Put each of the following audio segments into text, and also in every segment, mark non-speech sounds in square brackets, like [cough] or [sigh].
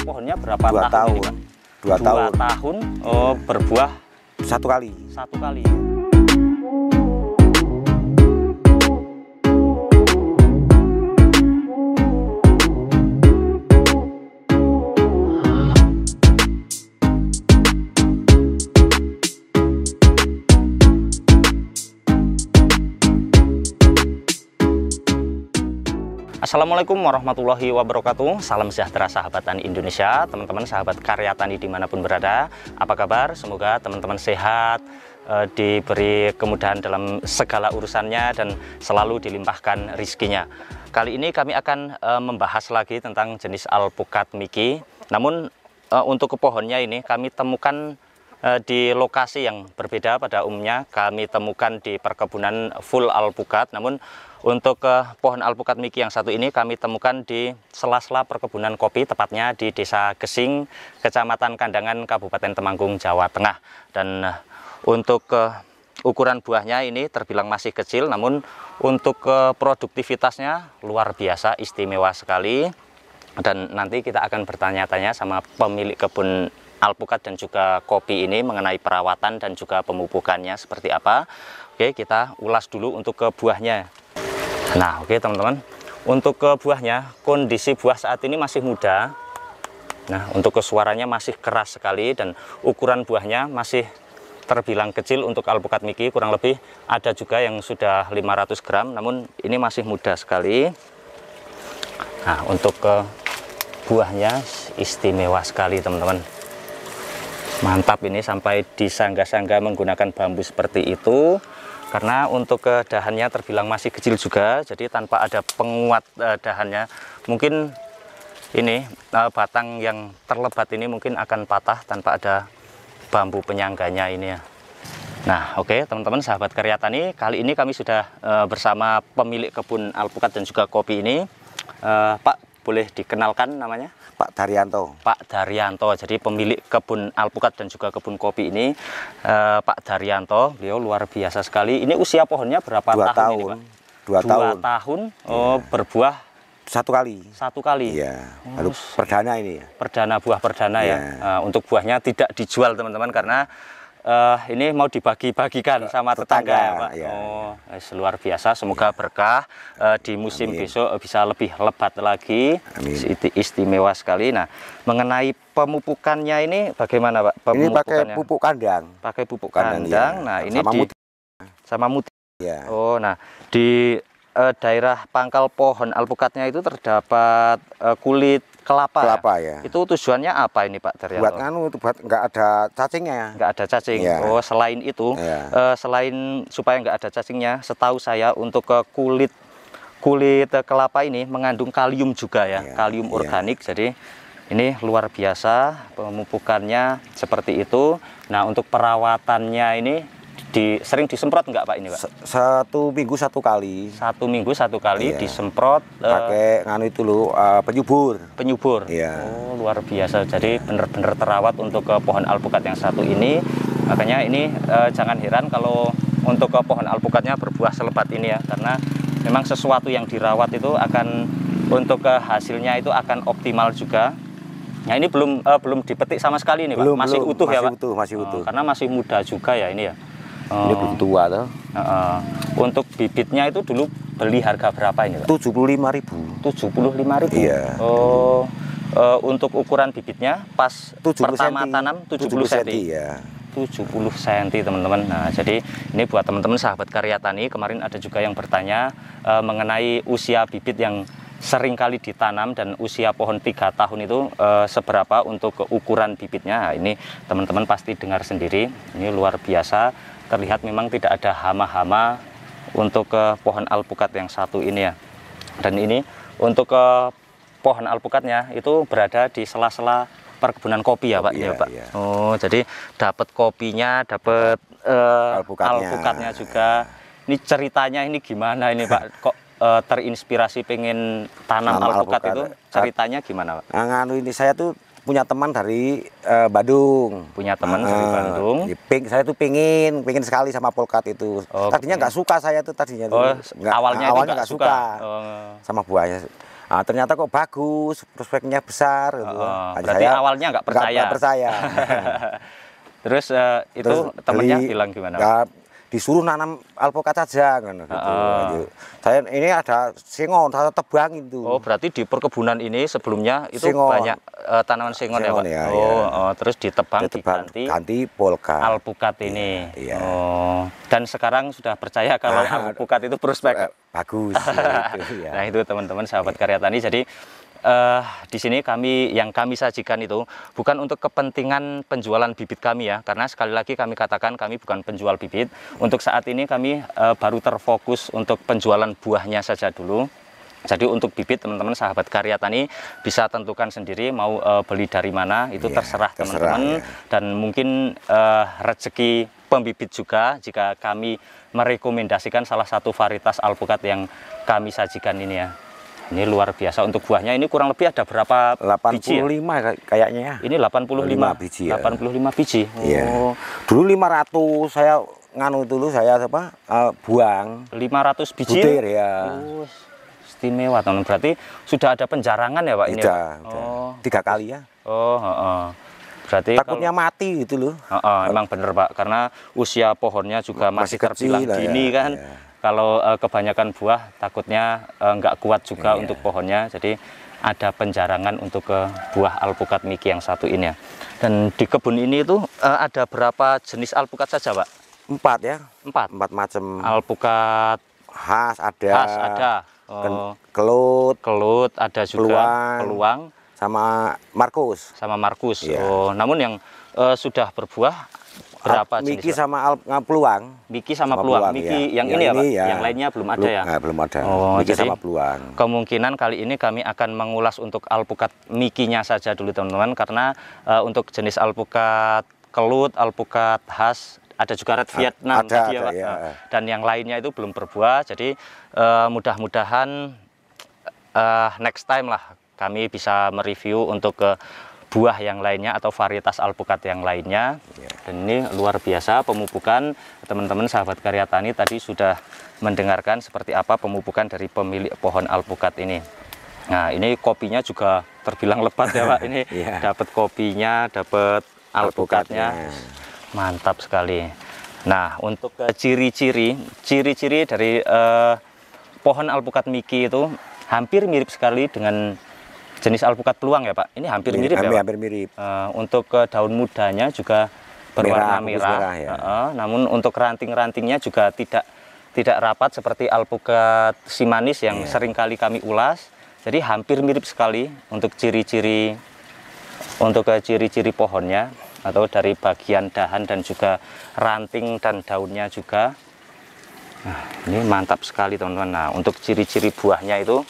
usia pohonnya berapa dua tahun, tahun ini, Dua, dua tahun. tahun oh, berbuah satu kali. Satu kali. Assalamualaikum warahmatullahi wabarakatuh Salam sejahtera sahabat Tani Indonesia Teman-teman sahabat karya tani dimanapun berada Apa kabar? Semoga teman-teman sehat e, Diberi kemudahan dalam segala urusannya Dan selalu dilimpahkan rizkinya Kali ini kami akan e, membahas lagi tentang jenis alpukat miki Namun e, untuk ke pohonnya ini kami temukan Eh, di lokasi yang berbeda pada umumnya kami temukan di perkebunan full alpukat namun untuk ke pohon alpukat miki yang satu ini kami temukan di sela-sela perkebunan kopi tepatnya di desa Gesing kecamatan Kandangan Kabupaten Temanggung Jawa Tengah dan eh, untuk ke eh, ukuran buahnya ini terbilang masih kecil namun untuk produktivitasnya luar biasa istimewa sekali dan nanti kita akan bertanya-tanya sama pemilik kebun alpukat dan juga kopi ini mengenai perawatan dan juga pemupukannya seperti apa. Oke, kita ulas dulu untuk ke buahnya. Nah, oke teman-teman. Untuk ke buahnya, kondisi buah saat ini masih muda. Nah, untuk ke suaranya masih keras sekali dan ukuran buahnya masih terbilang kecil untuk alpukat miki kurang lebih ada juga yang sudah 500 gram namun ini masih muda sekali nah untuk ke buahnya istimewa sekali teman-teman mantap ini sampai sangga-sangga menggunakan bambu seperti itu karena untuk ke dahannya terbilang masih kecil juga jadi tanpa ada penguat eh, dahannya mungkin ini eh, batang yang terlebat ini mungkin akan patah tanpa ada bambu penyangganya ini ya Nah, oke okay, teman-teman sahabat karya tani, kali ini kami sudah uh, bersama pemilik kebun alpukat dan juga kopi ini. Uh, Pak boleh dikenalkan namanya? Pak Daryanto. Pak Daryanto, jadi pemilik kebun alpukat dan juga kebun kopi ini eh, Pak Daryanto, beliau luar biasa sekali. Ini usia pohonnya berapa tahun? dua tahun, tahun Dua, dua tahun. tahun iya. oh, ya. berbuah satu kali satu kali iya oh, lalu perdana ini ya? perdana buah perdana ya, ya. Uh, untuk buahnya tidak dijual teman-teman karena uh, ini mau dibagi-bagikan sama tetangga, tetangga ya, Pak. Ya, oh, ya. luar biasa. Semoga ya. berkah uh, di musim Amin. besok bisa lebih lebat lagi. Amin. Istimewa sekali. Nah, mengenai pemupukannya ini bagaimana, Pak? Ini pakai pupuk kandang. Pakai pupuk kandang. Ya. Nah, ini sama di sama muti. Ya. Oh, nah di uh, daerah pangkal pohon alpukatnya itu terdapat uh, kulit kelapa. Ya? Kelapa ya. Itu tujuannya apa ini Pak Daryanto? Buat nganu itu buat nggak ada cacingnya. Nggak ada cacing. Yeah. Oh selain itu, yeah. Iya. uh, selain supaya nggak ada cacingnya, setahu saya untuk ke kulit kulit kelapa ini mengandung kalium juga ya, yeah. kalium iya. organik. Jadi ini luar biasa pemupukannya seperti itu. Nah untuk perawatannya ini di sering disemprot enggak pak ini pak? Satu minggu satu kali. Satu minggu satu kali iya. disemprot. Eh, Pakai uh, nganu itu lo uh, eh, penyubur. Penyubur. Iya. Oh luar biasa. Jadi benar-benar terawat untuk ke pohon alpukat yang satu ini. Makanya ini uh, jangan heran kalau untuk ke pohon alpukatnya berbuah selebat ini ya, karena memang sesuatu yang dirawat itu akan untuk ke hasilnya itu akan optimal juga. Nah ini belum uh, belum dipetik sama sekali nih pak, masih belum, utuh ya, masih ya pak. Utuh, masih oh, utuh. Oh, karena masih muda juga ya ini ya. Oh. Ini belum tua tuh. Uh -uh. Untuk bibitnya itu dulu beli harga berapa ini? Tujuh puluh lima ribu. Tujuh puluh lima ribu. Iya. Oh. Uh, untuk ukuran bibitnya pas pertama senti. tanam 70, puluh cm. 70 cm teman-teman. Nah, jadi ini buat teman-teman sahabat karya tani, kemarin ada juga yang bertanya uh, mengenai usia bibit yang sering kali ditanam dan usia pohon tiga tahun itu uh, seberapa untuk ukuran bibitnya. Nah, ini teman-teman pasti dengar sendiri. Ini luar biasa terlihat memang tidak ada hama-hama untuk ke pohon alpukat yang satu ini ya. Dan ini untuk ke pohon alpukatnya itu berada di sela-sela perkebunan kopi ya Pak. Iya, ya, Pak. Iya. Oh, jadi dapat kopinya, dapat uh, eh, alpukatnya. alpukatnya juga. Ya. Ini ceritanya ini gimana ini Pak? Kok uh, terinspirasi pengen tanam, tanam alpukat, alpukat itu? Ceritanya gimana Pak? Nah, nganu ini saya tuh punya teman dari uh, Bandung. Punya teman uh, dari ah, Bandung. Ya, ping, saya tuh pingin, pingin sekali sama polkat itu. Oh, tadinya nggak suka saya tuh tadinya. Oh, tuh, gak, awalnya awalnya nggak suka, suka. Oh. sama buahnya. Nah, ternyata kok bagus, prospeknya besar. Gitu. Oh, oh. berarti saya awalnya nggak percaya. gak percaya. [laughs] Terus uh, itu Terus temennya beli, bilang gimana? Gak, disuruh nanam alpukat saja kan gitu. Uh. Saya ini ada singon, saya tebang itu. Oh, berarti di perkebunan ini sebelumnya itu singon. banyak uh, tanaman singon, ya, singon ya, Pak. Ya, oh, ya. oh, terus ditebang, ditebang diganti ganti polka. Alpukat iya, ini. Ya, ya. Oh, dan sekarang sudah percaya kalau ah, alpukat itu prospek eh, bagus [laughs] ya, itu, ya. Nah, itu teman-teman sahabat ya. karya tani jadi uh, di sini kami yang kami sajikan itu bukan untuk kepentingan penjualan bibit kami ya karena sekali lagi kami katakan kami bukan penjual bibit untuk saat ini kami uh, baru terfokus untuk penjualan buahnya saja dulu jadi untuk bibit teman-teman sahabat karya tani bisa tentukan sendiri mau uh, beli dari mana itu yeah, iya, terserah teman-teman ya. dan mungkin uh, rezeki pembibit juga jika kami merekomendasikan salah satu varietas alpukat yang kami sajikan ini ya. Ini luar biasa untuk buahnya. Ini kurang lebih ada berapa 85 biji? 85 ya? kayaknya ya. Ini 85 5 biji ya. 85 biji. Iya. Oh. Ya. Dulu 500 saya nganu dulu saya apa? Uh, buang 500 biji. Butir ya. Oh, istimewa teman berarti sudah ada penjarangan ya Pak ini. Ya? Sudah. Oh. Tiga kali ya. Oh, oh, oh. Berarti takutnya kalau, mati gitu loh. Uh, uh, emang bener Pak karena usia pohonnya juga masih, masih terbilang gini ya, kan. Ya kalau uh, kebanyakan buah takutnya uh, nggak kuat juga yeah. untuk pohonnya jadi ada penjarangan untuk ke buah alpukat miki yang satu ini ya dan di kebun ini itu uh, ada berapa jenis alpukat saja pak empat ya empat empat macam alpukat khas ada khas ada oh. kelut kelut ada juga peluang, peluang sama Markus sama Markus yeah. oh namun yang uh, sudah berbuah berapa jenis? Miki sama Al Peluang. Miki sama, sama Peluang. peluang Miki ya. yang, yang ini ya, Pak. Ya. Yang lainnya belum ada ya. Ah, belum ada. Oh, Miki gitu sama Peluang. Kemungkinan kali ini kami akan mengulas untuk alpukat Mikinya saja dulu teman-teman karena uh, untuk jenis alpukat kelut, alpukat khas ada juga red Vietnam ada, ya, ada, ya, Pak. Ya. Dan yang lainnya itu belum berbuah. Jadi uh, mudah-mudahan uh, next time lah kami bisa mereview untuk ke uh, buah yang lainnya atau varietas alpukat yang lainnya. Iya. Dan ini luar biasa pemupukan teman-teman sahabat karya tani tadi sudah mendengarkan seperti apa pemupukan dari pemilik pohon alpukat ini. Nah, ini kopinya juga terbilang lebat ya, Pak. Ini [laughs] yeah. dapat kopinya, dapat alpukatnya. alpukatnya. Mantap sekali. Nah, untuk ciri-ciri, ciri-ciri dari uh, pohon alpukat Miki itu hampir mirip sekali dengan jenis alpukat peluang ya Pak. Ini hampir mirip, mirip ya. Pak? Hampir mirip. Uh, untuk uh, daun mudanya juga berwarna merah, merah. merah ya. uh, namun untuk ranting-rantingnya juga tidak tidak rapat seperti alpukat simanis yang yeah. sering kali kami ulas. Jadi hampir mirip sekali untuk ciri-ciri untuk eh, ciri-ciri pohonnya atau dari bagian dahan dan juga ranting dan daunnya juga. Nah, ini mantap sekali teman-teman. Nah, untuk ciri-ciri buahnya itu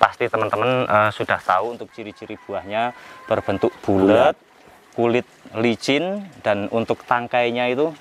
pasti teman-teman uh, sudah tahu untuk ciri-ciri buahnya berbentuk bulat, kulit licin dan untuk tangkainya itu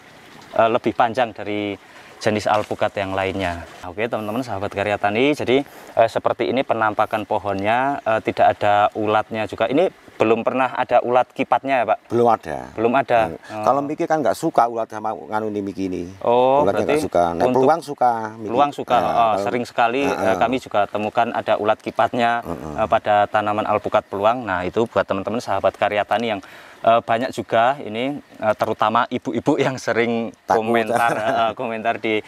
uh, lebih panjang dari jenis alpukat yang lainnya. Oke teman-teman sahabat karya tani, jadi uh, seperti ini penampakan pohonnya uh, tidak ada ulatnya juga. Ini belum pernah ada ulat kipatnya ya pak? Belum ada. Belum ada. Oh. Kalau Miki kan nggak suka ulat sama nganu ini Miki ini. Oh, Ulatnya nggak suka. Nah, peluang suka. Miki. Peluang suka. Nah, oh, kalau, sering sekali uh, kami juga temukan ada ulat kipatnya uh. pada tanaman alpukat peluang. Nah itu buat teman-teman sahabat karya tani yang uh, banyak juga ini uh, terutama ibu-ibu yang sering Takut. komentar uh, komentar di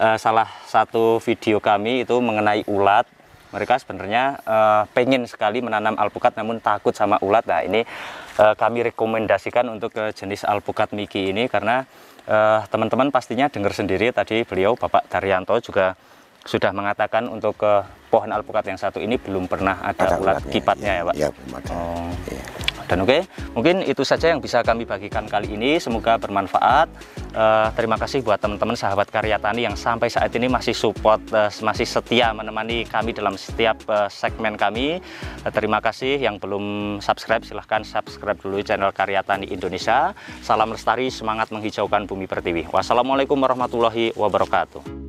uh, salah satu video kami itu mengenai ulat mereka sebenarnya uh, pengen sekali menanam alpukat namun takut sama ulat. Nah, ini uh, kami rekomendasikan untuk uh, jenis alpukat Miki ini karena eh, teman-teman uh, pastinya dengar sendiri tadi beliau Bapak Daryanto juga sudah mengatakan untuk ke uh, pohon alpukat yang satu ini belum pernah ada, ada ulat kipatnya ya, ya Pak. Ya, Oh. Ya dan oke mungkin itu saja yang bisa kami bagikan kali ini semoga bermanfaat uh, terima kasih buat teman-teman sahabat karya tani yang sampai saat ini masih support uh, masih setia menemani kami dalam setiap uh, segmen kami uh, terima kasih yang belum subscribe silahkan subscribe dulu channel karya tani Indonesia salam lestari semangat menghijaukan bumi pertiwi wassalamualaikum warahmatullahi wabarakatuh